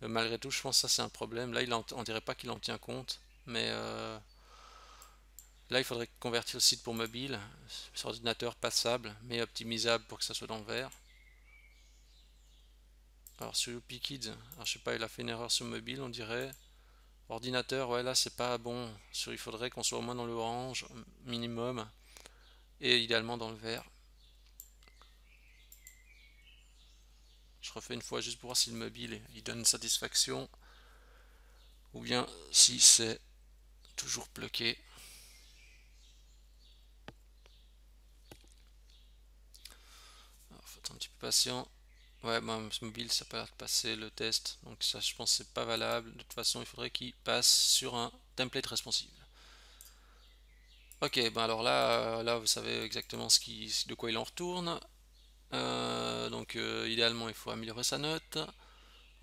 malgré tout, je pense que ça c'est un problème. Là, il en, on dirait pas qu'il en tient compte, mais euh, Là, il faudrait convertir le site pour mobile, ordinateur passable, mais optimisable pour que ça soit dans le vert. Alors sur YupiKids, je sais pas, il a fait une erreur sur mobile, on dirait. Ordinateur, ouais, là c'est pas bon. il faudrait qu'on soit au moins dans l'orange minimum et idéalement dans le vert. Je refais une fois juste pour voir si le mobile il donne satisfaction ou bien si c'est toujours bloqué. un petit peu patient. Ouais, moi, mobile, ça n'a pas l'air de passer le test. Donc ça, je pense c'est pas valable. De toute façon, il faudrait qu'il passe sur un template responsive. Ok, ben alors là, là vous savez exactement ce qui, de quoi il en retourne. Euh, donc euh, idéalement, il faut améliorer sa note.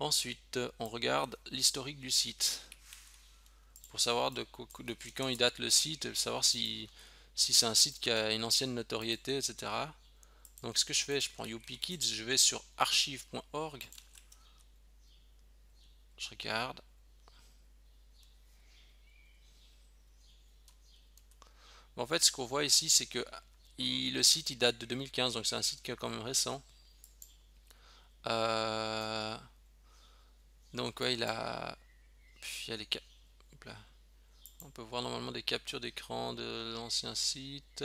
Ensuite, on regarde l'historique du site. Pour savoir de, depuis quand il date le site, savoir si, si c'est un site qui a une ancienne notoriété, etc. Donc ce que je fais, je prends UPKids, Kids, je vais sur archive.org. Je regarde. en fait, ce qu'on voit ici, c'est que le site il date de 2015, donc c'est un site qui est quand même récent. Euh, donc il a... les On peut voir normalement des captures d'écran de l'ancien site.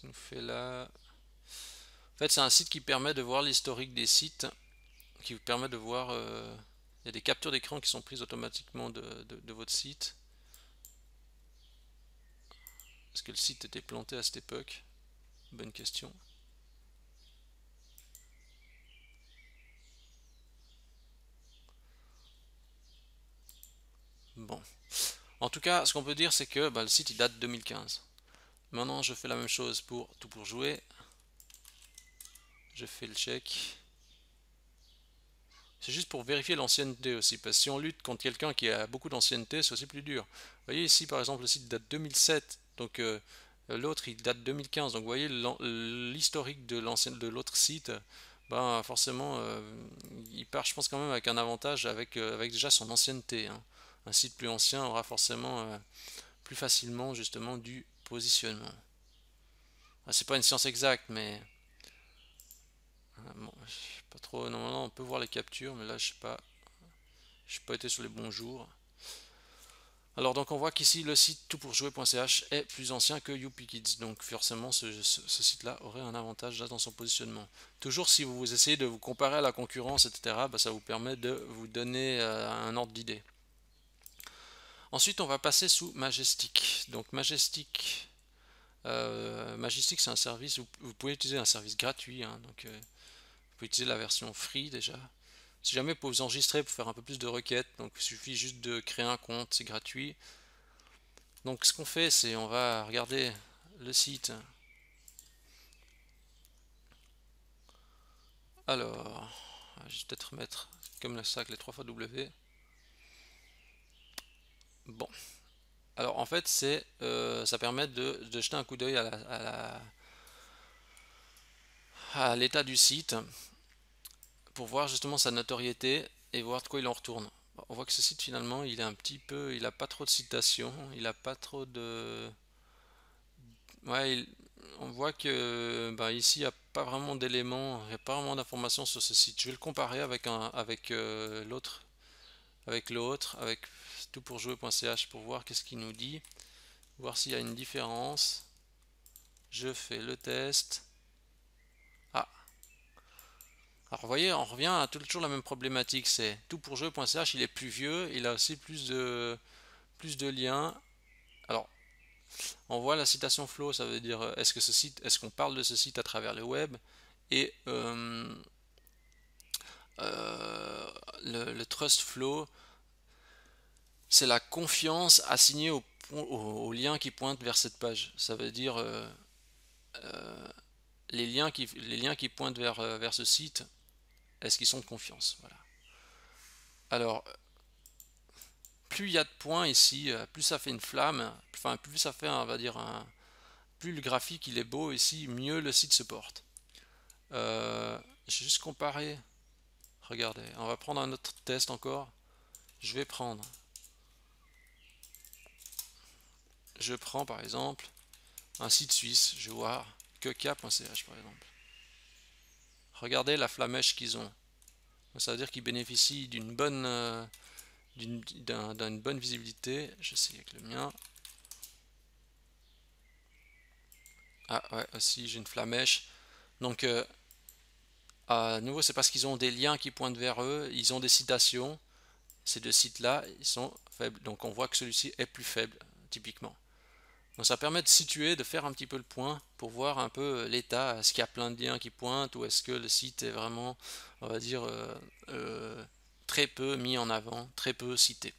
Ça nous fait là... En fait, c'est un site qui permet de voir l'historique des sites, qui vous permet de voir... Euh, il y a des captures d'écran qui sont prises automatiquement de, votre site. Est-ce que le site était planté à cette époque Bonne question. Bon. En tout cas, ce qu'on peut dire, c'est que bah, le site il date de 2015. Maintenant, je fais la même chose pour tout pour jouer. Je fais le check. C'est juste pour vérifier l'ancienneté aussi, parce que si on lutte contre quelqu'un qui a beaucoup d'ancienneté, c'est aussi plus dur. Vous voyez ici, par exemple, le site date 2007, donc euh, l'autre, il date 2015. Donc vous voyez l'historique de l'autre site, ben, forcément, euh, il part, je pense, quand même avec un avantage, avec, euh, avec déjà son ancienneté. Hein. Un site plus ancien aura forcément plus facilement, justement, du positionnement. c'est pas une science exacte, mais... Euh, je sais pas trop. non, on peut voir les captures, mais là, je sais pas. Je n'ai pas été sur les bons jours. Alors, donc, on voit qu'ici, le site toutpourjouer.ch est plus ancien que YouPiKids. Donc, forcément, ce, site-là aurait un avantage dans son positionnement. Toujours, si vous essayez de vous comparer à la concurrence, etc., bah, ça vous permet de vous donner euh, un ordre d'idée. Ensuite, on va passer sous Majestic. Donc Majestic, euh, Majestic c'est un service, où vous pouvez utiliser un service gratuit. Hein. donc, euh, vous pouvez utiliser la version free déjà. Si jamais pour vous enregistrer, pour faire un peu plus de requêtes, donc il suffit juste de créer un compte, c'est gratuit. Donc ce qu'on fait, c'est on va regarder le site. Alors, je vais peut-être mettre comme le sac les 3 fois W. Bon. Alors en fait, c'est euh, ça permet de, jeter un coup d'œil à l'état du site pour voir justement sa notoriété et voir de quoi il en retourne. On voit que ce site finalement, il est un petit peu, il a pas trop de citations, il a pas trop de, on voit que bah, ici il n'y a pas vraiment d'éléments, il n'y a pas vraiment d'informations sur ce site. Je vais le comparer avec un, avec euh, l'autre avec l'autre, avec tout pour pour voir qu'est-ce qu'il nous dit, voir s'il y a une différence. Je fais le test. Ah. Alors vous voyez, on revient à toujours la même problématique, c'est tout pour il est plus vieux, il a aussi plus de plus de liens. Alors on voit la citation flow, ça veut dire euh, est-ce que ce site, est-ce qu'on parle de ce site à travers le web et euh, euh, le, trust flow, c'est la confiance assignée au, liens qui pointe vers cette page. Ça veut dire euh, euh, les, liens qui, les liens qui pointent vers, vers ce site, est-ce qu'ils sont de confiance voilà. Alors, plus il y a de points ici, plus ça fait une flamme, enfin plus ça fait, on va dire, plus le graphique il est beau ici, mieux le site se porte. J'ai juste comparé Regardez, on va prendre un autre test encore. Je vais prendre. Je prends par exemple un site suisse. Je vais voir queca.ch par exemple. Regardez la flamèche qu'ils ont. Ça veut dire qu'ils bénéficient d'une bonne, visibilité euh, d'une bonne visibilité. sais avec le mien. Ah ouais, aussi j'ai une flamèche. Donc euh, à nouveau, c'est parce qu'ils ont des liens qui pointent vers eux, ils ont des citations. Ces deux sites-là, ils sont faibles. Donc on voit que celui-ci est plus faible, typiquement. Donc ça permet de situer, de faire un petit peu le point pour voir un peu euh, l'état. Est-ce qu'il y a plein de liens qui pointent ou est-ce que le site est vraiment, on va dire, euh, euh, très peu mis en avant, très peu cité.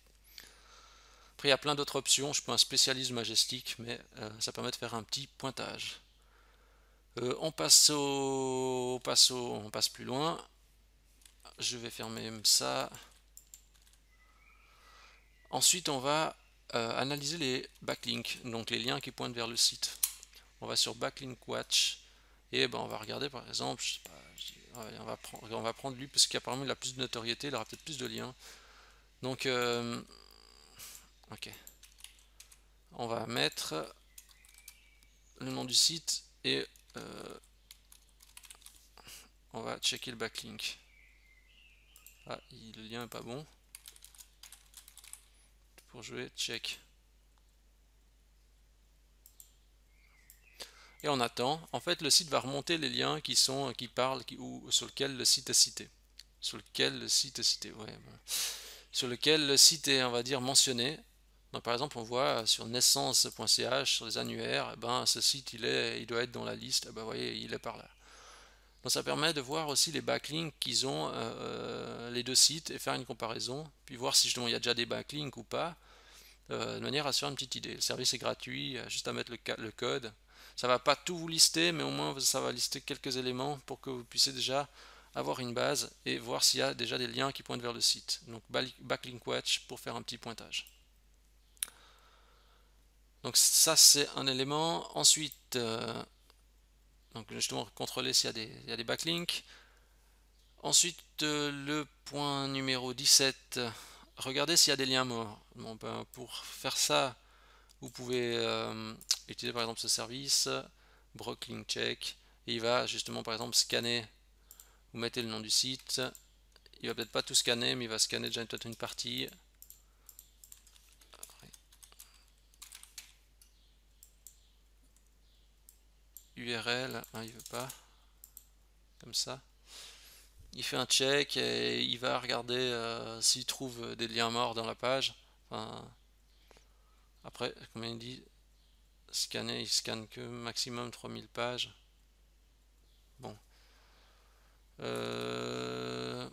Après, il y a plein d'autres options. Je pas un spécialiste majestique, mais ça permet de faire un petit pointage. Euh, on passe au, on passe on passe plus loin. Je vais fermer ça. Ensuite, on va euh, analyser les backlinks, donc les liens qui pointent vers le site. On va sur Backlink Watch et ben, on va regarder par exemple, on, va prendre, lui parce qu'apparemment il a plus de notoriété, il aura peut-être plus de liens. Donc, euh, ok. On va mettre le nom du site et euh, on va checker le backlink. Ah, le lien n'est pas bon. Pour jouer, check. Et on attend. En fait, le site va remonter les liens qui sont, qui parlent, ou sur lequel le site est cité. Sur lequel le site est cité, ouais. Sur lequel le site est, on va dire, mentionné par exemple, on voit euh, sur naissance.ch, sur les annuaires, eh ben, ce site il, est, il doit être dans la liste, eh ben, vous voyez, il est par là. Donc ça permet de voir aussi les backlinks qu'ils ont, euh, euh, les deux sites, et faire une comparaison, puis voir si il y a déjà des backlinks ou pas, de manière à se faire une petite idée. Le service est gratuit, juste à mettre le, le code. Ça ne va pas tout vous lister, mais au moins ça va lister quelques éléments pour que vous puissiez déjà avoir une base et voir s'il y a déjà des liens qui pointent vers le site. Donc Backlink Watch pour faire un petit pointage. Donc ça c'est un élément. Ensuite, euh, donc justement contrôler s'il y, a des backlinks. Ensuite, euh, le point numéro 17, regardez s'il y a des liens morts. Ben, pour faire ça, vous pouvez euh, utiliser par exemple ce service, Brock il va justement par exemple scanner, vous mettez le nom du site, il va peut-être pas tout scanner, mais il va scanner déjà une partie. URL, hein, il veut pas, comme ça. Il fait un check et il va regarder euh, s'il trouve des liens morts dans la page. après, comme il dit, scanner, il scanne que maximum 3000 pages. Bon. Euh...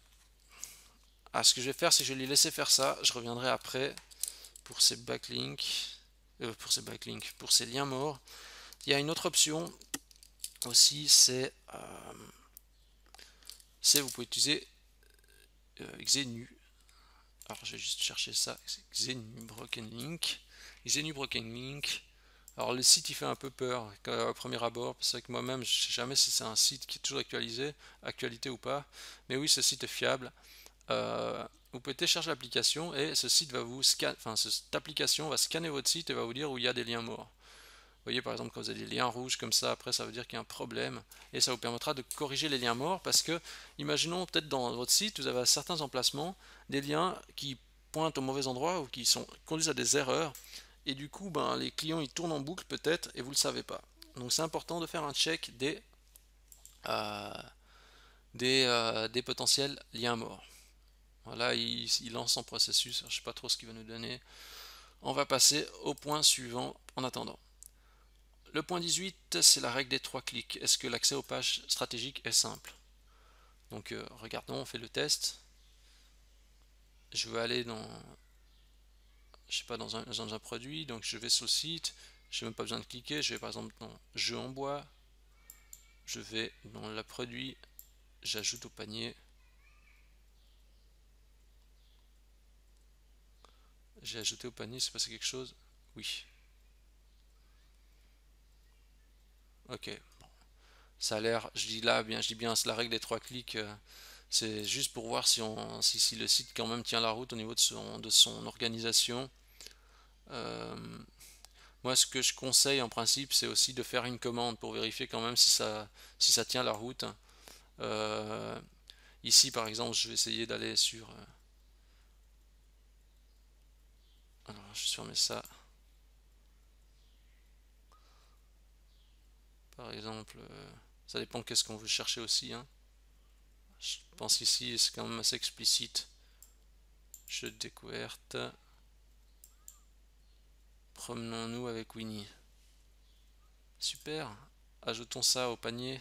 Ah, ce que je vais faire, c'est que je vais lui laisser faire ça. Je reviendrai après pour ces euh, backlinks, pour ces backlinks, pour ces liens morts. Il y a une autre option aussi, euh, c'est vous pouvez utiliser euh, Xenu. Alors, je vais juste chercher ça. Xenu Broken Link. Xenu Broken Link. Alors, le site, il fait un peu peur au premier abord. Parce que moi-même, je sais jamais si c'est un site qui est toujours actualisé, actualité ou pas. Mais oui, ce site est fiable. Euh, vous pouvez télécharger l'application et ce site va vous scanner, enfin, cette application va scanner votre site et va vous dire où il y a des liens morts. Vous voyez par exemple quand vous avez des liens rouges comme ça, après ça veut dire qu'il y a un problème et ça vous permettra de corriger les liens morts parce que, imaginons peut-être dans votre site, vous avez à certains emplacements des liens qui pointent au mauvais endroit ou qui conduisent à des erreurs et du coup ben, les clients ils tournent en boucle peut-être et vous ne le savez pas. Donc c'est important de faire un check des, euh, euh, des, potentiels liens morts. Voilà, il, il lance son processus, je ne sais pas trop ce qu'il va nous donner. On va passer au point suivant en attendant. Le point 18, c'est la règle des trois clics. Est-ce que l'accès aux pages stratégiques est simple Donc euh, regardons, on fait le test. Je veux aller dans, je sais pas, dans un, un produit, donc je vais sur le site, je n'ai même pas besoin de cliquer, je vais par exemple dans jeu en bois, je vais dans le produit, j'ajoute au panier, j'ai ajouté au panier, c'est passé quelque chose Oui, Ok. Ça a l'air, je dis là, bien, je dis bien, la règle des trois clics, euh, c'est juste pour voir si, on, si, le site quand même tient la route au niveau de son, de son organisation. Euh, moi, ce que je conseille en principe, c'est aussi de faire une commande pour vérifier quand même si ça, si ça tient la route. Euh, ici, par exemple, je vais essayer d'aller sur... Alors, je mes ça. Par exemple, euh, ça dépend qu'est-ce qu'on veut chercher aussi. Hein. Je pense ici, c'est quand même assez explicite. Jeu de découverte. Promenons-nous avec Winnie. Super. Ajoutons ça au panier.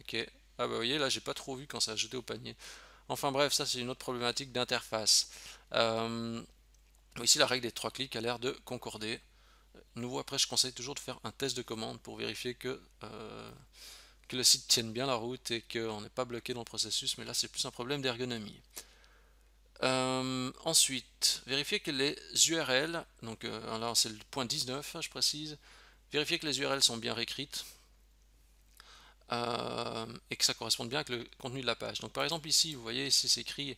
Ok. Ah bah vous voyez, là j'ai pas trop vu quand ça ajouté au panier. Enfin bref, ça c'est une autre problématique d'interface. Euh, ici la règle des trois clics a l'air de concorder nouveau, après, je conseille toujours de faire un test de commande pour vérifier euh, que, le site tienne bien la route et qu'on n'est pas bloqué dans le processus, mais là, c'est plus un problème d'ergonomie. Euh, ensuite, vérifier que les URL, donc euh, là c'est le point 19, hein, je précise, vérifier que les URL sont bien réécrites et que ça corresponde bien avec le contenu de la page. Donc par exemple ici, vous voyez, ici c'est écrit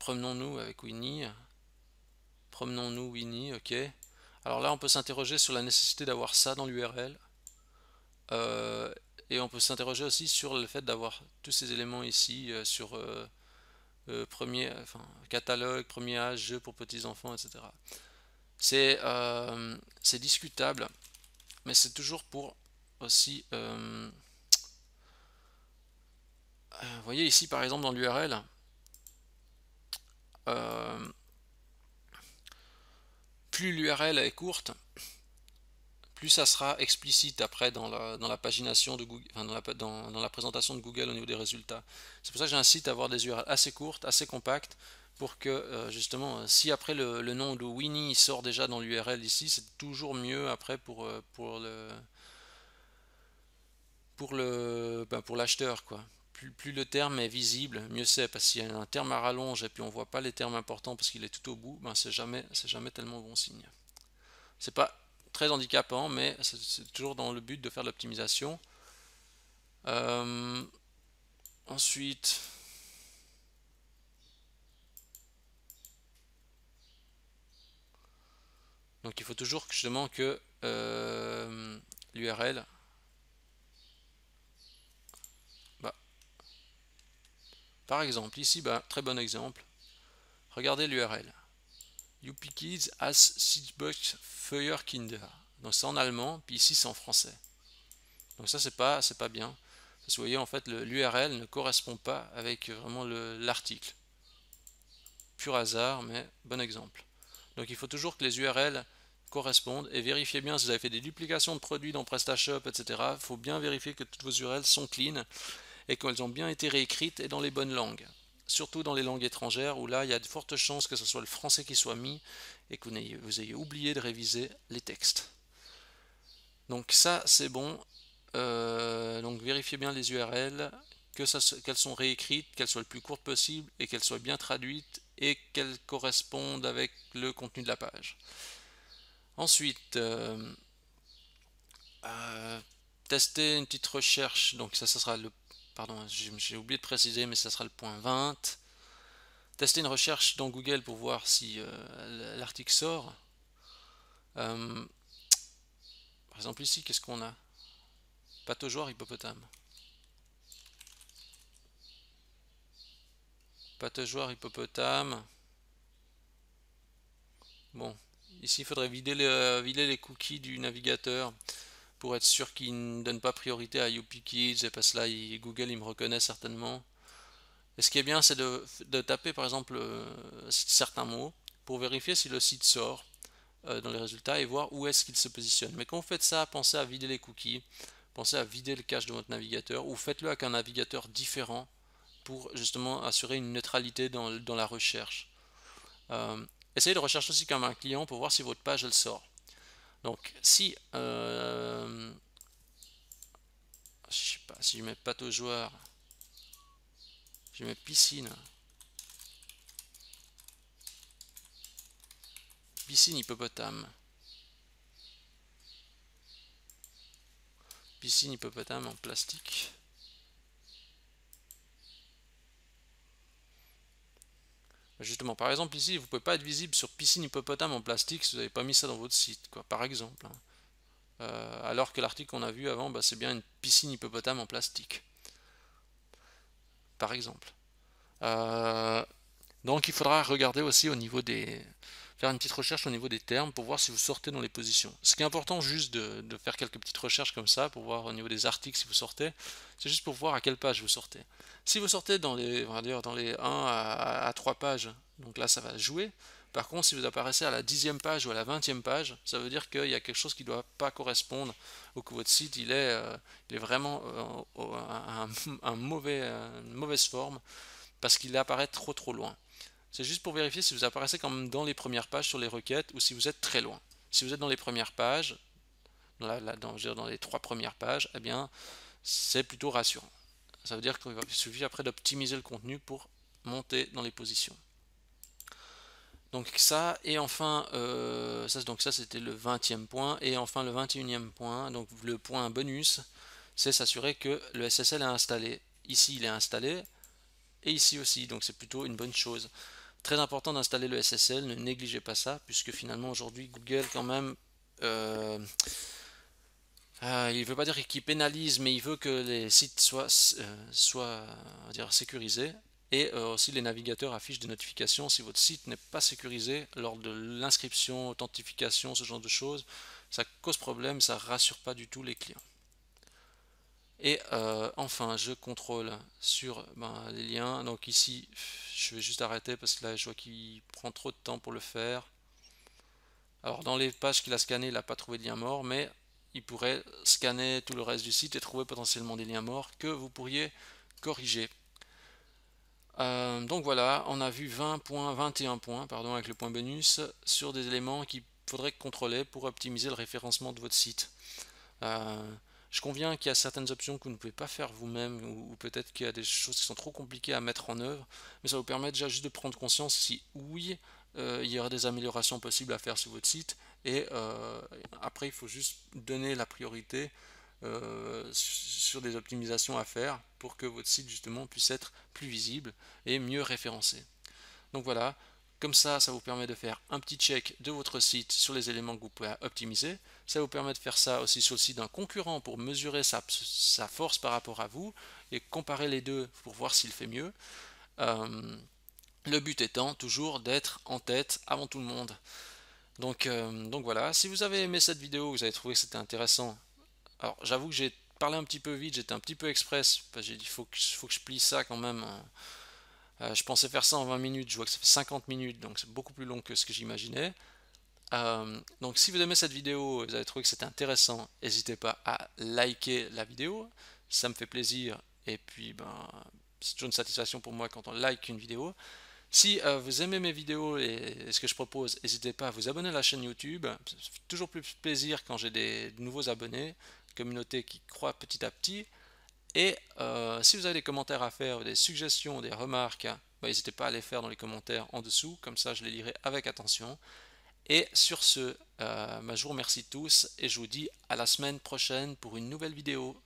promenons-nous avec Winnie, promenons-nous Winnie, ok, alors là, on peut s'interroger sur la nécessité d'avoir ça dans l'URL. Euh, et on peut s'interroger aussi sur le fait d'avoir tous ces éléments ici euh, sur euh, premier, enfin, catalogue, premier âge, jeu pour petits-enfants, etc. C'est discutable, mais c'est toujours pour aussi... vous voyez ici, par exemple, dans l'URL, plus l'URL est courte, plus ça sera explicite après dans la, pagination de Google, dans, la, présentation de Google au niveau des résultats. C'est pour ça que j'incite à avoir des URL assez courtes, assez compactes, pour que euh, justement, euh, si après le, nom de Winnie sort déjà dans l'URL ici, c'est toujours mieux après pour, euh, pour le pour le ben, pour l'acheteur quoi plus, le terme est visible, mieux c'est. Parce qu'il y a un terme à rallonge et puis on ne voit pas les termes importants parce qu'il est tout au bout, ben c'est jamais, jamais tellement bon signe. C'est pas très handicapant, mais c'est toujours dans le but de faire de l'optimisation. Euh, ensuite, donc il faut toujours justement que euh, l'URL Par exemple, ici, bah, très bon exemple. Regardez l'URL. kids as 6 bucks Donc c'est en allemand, puis ici c'est en français. Donc ça c'est pas c'est pas bien. Parce que vous voyez en fait l'URL ne correspond pas avec vraiment l'article. Pur hasard, mais bon exemple. Donc il faut toujours que les URL correspondent et vérifiez bien si vous avez fait des duplications de produits dans PrestaShop, etc. Il faut bien vérifier que toutes vos URL sont clean et qu'elles ont bien été réécrites et dans les bonnes langues. Surtout dans les langues étrangères, où là, il y a de fortes chances que ce soit le français qui soit mis et que vous ayez, oublié de réviser les textes. Donc ça, c'est bon. Euh, donc vérifiez bien les URL, qu'elles sont réécrites, qu'elles soient le plus courtes possible et qu'elles soient bien traduites et qu'elles correspondent avec le contenu de la page. Ensuite, euh, euh, tester une petite recherche, donc ça, ça sera le pardon, j'ai oublié de préciser, mais ça sera le point 20. Tester une recherche dans Google pour voir si euh, l'article sort. Euh, par exemple ici, qu'est-ce qu'on a pataugeoir hippopotame. Pataugeoire hippopotame. Bon, ici il faudrait vider les cookies du navigateur pour être sûr qu'il ne donne pas priorité à youpikids », Kids et parce que là Google il me reconnaît certainement. Et ce qui est bien c'est de, taper par exemple euh, certains mots pour vérifier si le site sort euh, dans les résultats et voir où est-ce qu'il se positionne. Mais quand vous faites ça, pensez à vider les cookies, pensez à vider le cache de votre navigateur ou faites-le avec un navigateur différent pour justement assurer une neutralité dans, la recherche. Euh, essayez de rechercher aussi comme un client pour voir si votre page elle sort. Donc si euh, je si je mets pâte aux je mets piscine. Piscine hippopotame. Piscine hippopotame en plastique. Justement, par exemple, ici, vous ne pouvez pas être visible sur piscine hippopotame en plastique si vous n'avez pas mis ça dans votre site, quoi, par exemple. Hein. Euh, alors que l'article qu'on a vu avant, bah, c'est bien une piscine hippopotame en plastique. Par exemple. Euh, donc il faudra regarder aussi au niveau des, faire une petite recherche au niveau des termes pour voir si vous sortez dans les positions. Ce qui est important juste de, faire quelques petites recherches comme ça pour voir au niveau des articles si vous sortez, c'est juste pour voir à quelle page vous sortez. Si vous sortez dans les, on dans les 1 à, 3 pages, donc là ça va jouer. Par contre, si vous apparaissez à la dixième page ou à la vingtième page, ça veut dire qu'il y a quelque chose qui ne doit pas correspondre ou que votre site il est, euh, vraiment euh, un, mauvais, euh, une mauvaise forme parce qu'il apparaît trop trop loin. C'est juste pour vérifier si vous apparaissez comme dans les premières pages sur les requêtes ou si vous êtes très loin. Si vous êtes dans les premières pages, dans, les trois premières pages, eh bien, c'est plutôt rassurant. Ça veut dire qu'il suffit après d'optimiser le contenu pour monter dans les positions. Donc ça, et enfin, euh, ça, donc ça c'était le 20e point, et enfin le 21e point, donc le point bonus, c'est s'assurer que le SSL est installé. Ici il est installé, et ici aussi, donc c'est plutôt une bonne chose important d'installer le SSL, ne négligez pas ça, puisque finalement aujourd'hui Google quand même... Euh, euh, il veut pas dire qu'il pénalise, mais il veut que les sites soient, euh, soient dire, sécurisés. Et aussi les navigateurs affichent des notifications si votre site n'est pas sécurisé lors de l'inscription, authentification, ce genre de choses. Ça cause problème, ça rassure pas du tout les clients. Et euh, enfin, je contrôle sur ben, les liens. Donc ici, je vais juste arrêter parce que là, je vois qu'il prend trop de temps pour le faire. Alors dans les pages qu'il a scannées, il n'a pas trouvé de lien mort, mais il pourrait scanner tout le reste du site et trouver potentiellement des liens morts que vous pourriez corriger. Euh, donc voilà, on a vu 20 points, 21 points, pardon, avec le point bonus, sur des éléments qu'il faudrait contrôler pour optimiser le référencement de votre site. Euh, je conviens qu'il y a certaines options que vous ne pouvez pas faire vous-même ou, peut-être qu'il y a des choses qui sont trop compliquées à mettre en œuvre, mais ça vous permet déjà juste de prendre conscience si oui, euh, il y aura des améliorations possibles à faire sur votre site et euh, après il faut juste donner la priorité euh, sur des optimisations à faire pour que votre site justement puisse être plus visible et mieux référencé. Donc voilà, comme ça, ça vous permet de faire un petit check de votre site sur les éléments que vous pouvez optimiser. Ça vous permet de faire ça aussi sur le site d'un concurrent pour mesurer sa, force par rapport à vous et comparer les deux pour voir s'il fait mieux. Euh, le but étant toujours d'être en tête avant tout le monde. Euh, donc, voilà, si vous avez aimé cette vidéo, vous avez trouvé que c'était intéressant. Alors j'avoue que j'ai parlé un petit peu vite, j'étais un petit peu express, parce que j'ai dit faut que, faut que je plie ça quand même. Hein. Euh, je pensais faire ça en 20 minutes, je vois que ça fait 50 minutes, donc c'est beaucoup plus long que ce que j'imaginais. Euh, donc si vous aimez cette vidéo et vous avez trouvé que c'était intéressant, n'hésitez pas à liker la vidéo, ça me fait plaisir et puis ben, c'est toujours une satisfaction pour moi quand on like une vidéo. Si euh, vous aimez mes vidéos et, ce que je propose, n'hésitez pas à vous abonner à la chaîne YouTube. fait toujours plus plaisir quand j'ai des nouveaux abonnés, communauté qui croient petit à petit. Et euh, si vous avez des commentaires à faire, des suggestions, des remarques, bah, n'hésitez pas à les faire dans les commentaires en dessous, comme ça je les lirai avec attention. Et sur ce, je vous remercie tous et je vous dis à la semaine prochaine pour une nouvelle vidéo.